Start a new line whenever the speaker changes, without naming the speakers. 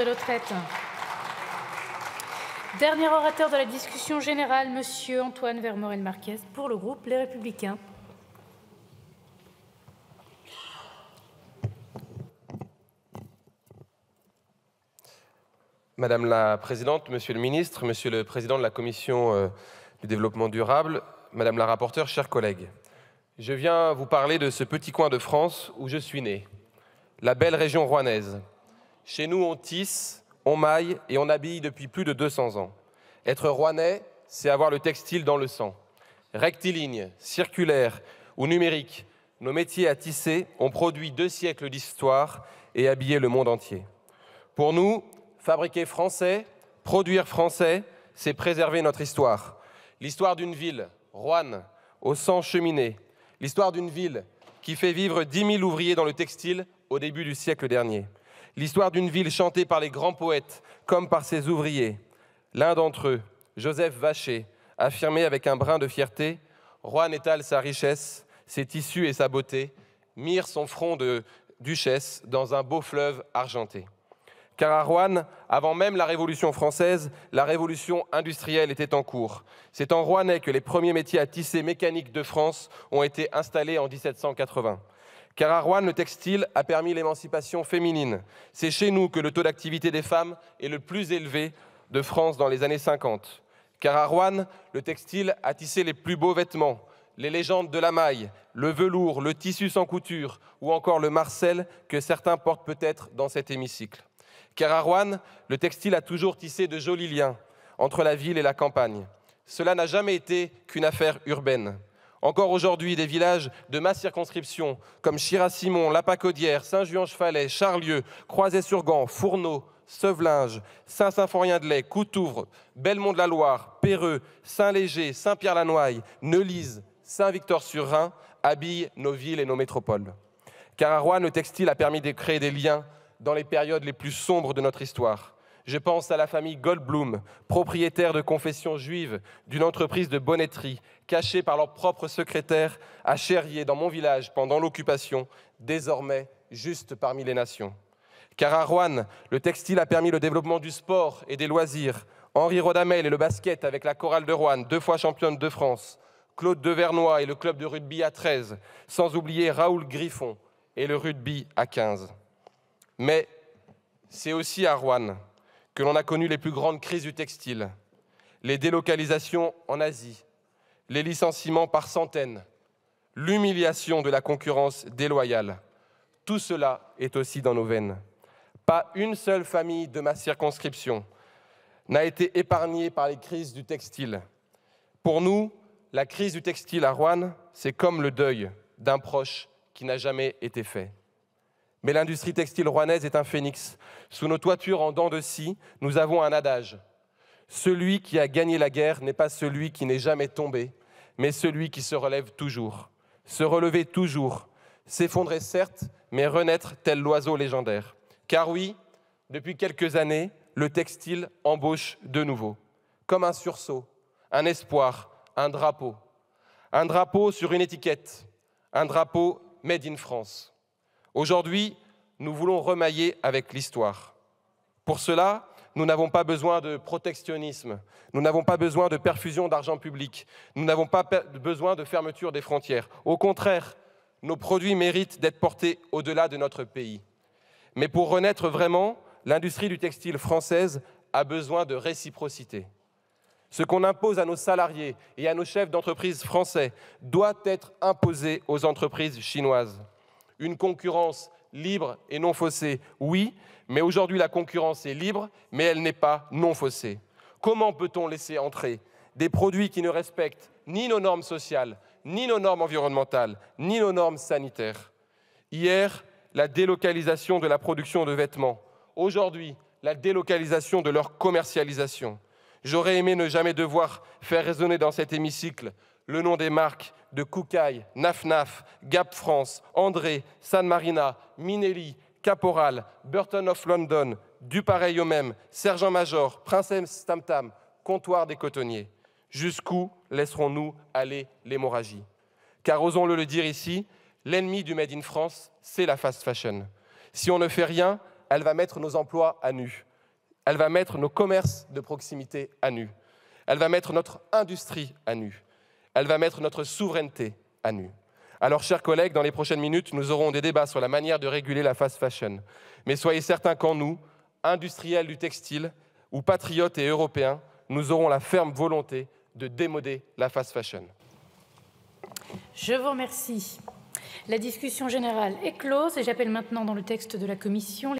de retraite. Dernier orateur de la discussion générale, Monsieur Antoine Vermorel-Marquez, pour le groupe Les Républicains. Madame la Présidente, Monsieur le Ministre, Monsieur le Président de la Commission euh, du Développement Durable, Madame la Rapporteure, chers collègues, je viens vous parler de ce petit coin de France où je suis né, la belle région rouennaise, chez nous, on tisse, on maille et on habille depuis plus de 200 ans. Être rouennais, c'est avoir le textile dans le sang. Rectiligne, circulaire ou numérique, nos métiers à tisser ont produit deux siècles d'histoire et habillé le monde entier. Pour nous, fabriquer français, produire français, c'est préserver notre histoire. L'histoire d'une ville, Rouen, au sang cheminé. L'histoire d'une ville qui fait vivre 10 000 ouvriers dans le textile au début du siècle dernier. L'histoire d'une ville chantée par les grands poètes comme par ses ouvriers. L'un d'entre eux, Joseph Vacher, affirmait avec un brin de fierté Rouen étale sa richesse, ses tissus et sa beauté, mire son front de duchesse dans un beau fleuve argenté. Car à Rouen, avant même la Révolution française, la Révolution industrielle était en cours. C'est en Rouennais que les premiers métiers à tisser mécaniques de France ont été installés en 1780. Car à Rouen, le textile a permis l'émancipation féminine. C'est chez nous que le taux d'activité des femmes est le plus élevé de France dans les années 50. Car à Rouen, le textile a tissé les plus beaux vêtements, les légendes de la maille, le velours, le tissu sans couture ou encore le marcel que certains portent peut-être dans cet hémicycle. Car à Rouen, le textile a toujours tissé de jolis liens entre la ville et la campagne. Cela n'a jamais été qu'une affaire urbaine. Encore aujourd'hui, des villages de ma circonscription, comme chirac simon La Pacodière, Saint-Juan-Chefalet, Charlieu, croiset sur gand Fourneau, Sevelinge, Saint-Symphorien-de-Lay, Coutouvre, Belmont-de-la-Loire, Péreux, Saint-Léger, Saint-Pierre-la-Noaille, Neulise, Saint-Victor-sur-Rhin habillent nos villes et nos métropoles. Car à Rouen, le textile a permis de créer des liens dans les périodes les plus sombres de notre histoire je pense à la famille Goldblum, propriétaire de confession juive d'une entreprise de bonnetterie, cachée par leur propre secrétaire à Cherrier, dans mon village, pendant l'occupation, désormais juste parmi les nations. Car à Rouen, le textile a permis le développement du sport et des loisirs. Henri Rodamel et le basket avec la chorale de Rouen, deux fois championne de France. Claude Devernoy et le club de rugby à 13, sans oublier Raoul Griffon et le rugby à 15. Mais c'est aussi à Rouen que l'on a connu les plus grandes crises du textile, les délocalisations en Asie, les licenciements par centaines, l'humiliation de la concurrence déloyale. Tout cela est aussi dans nos veines. Pas une seule famille de ma circonscription n'a été épargnée par les crises du textile. Pour nous, la crise du textile à Rouen, c'est comme le deuil d'un proche qui n'a jamais été fait. Mais l'industrie textile rouennaise est un phénix. Sous nos toitures en dents de scie, nous avons un adage. Celui qui a gagné la guerre n'est pas celui qui n'est jamais tombé, mais celui qui se relève toujours. Se relever toujours, s'effondrer certes, mais renaître tel l'oiseau légendaire. Car oui, depuis quelques années, le textile embauche de nouveau, comme un sursaut, un espoir, un drapeau. Un drapeau sur une étiquette, un drapeau made in France. Aujourd'hui, nous voulons remailler avec l'histoire. Pour cela, nous n'avons pas besoin de protectionnisme, nous n'avons pas besoin de perfusion d'argent public, nous n'avons pas besoin de fermeture des frontières. Au contraire, nos produits méritent d'être portés au-delà de notre pays. Mais pour renaître vraiment, l'industrie du textile française a besoin de réciprocité. Ce qu'on impose à nos salariés et à nos chefs d'entreprise français doit être imposé aux entreprises chinoises. Une concurrence libre et non faussée, oui, mais aujourd'hui la concurrence est libre, mais elle n'est pas non faussée. Comment peut-on laisser entrer des produits qui ne respectent ni nos normes sociales, ni nos normes environnementales, ni nos normes sanitaires Hier, la délocalisation de la production de vêtements. Aujourd'hui, la délocalisation de leur commercialisation. J'aurais aimé ne jamais devoir faire résonner dans cet hémicycle le nom des marques de Koukaï, Naf-Naf, Gap France, André, San Marina, Minelli, Caporal, Burton of London, Dupareil pareil au même, sergent-major, princesse Tamtam, comptoir des cotonniers. Jusqu'où laisserons-nous aller l'hémorragie Car osons-le le dire ici, l'ennemi du Made in France, c'est la fast fashion. Si on ne fait rien, elle va mettre nos emplois à nu. Elle va mettre nos commerces de proximité à nu. Elle va mettre notre industrie à nu elle va mettre notre souveraineté à nu. Alors, chers collègues, dans les prochaines minutes, nous aurons des débats sur la manière de réguler la fast fashion. Mais soyez certains qu'en nous, industriels du textile, ou patriotes et européens, nous aurons la ferme volonté de démoder la fast fashion. Je vous remercie. La discussion générale est close et j'appelle maintenant dans le texte de la Commission.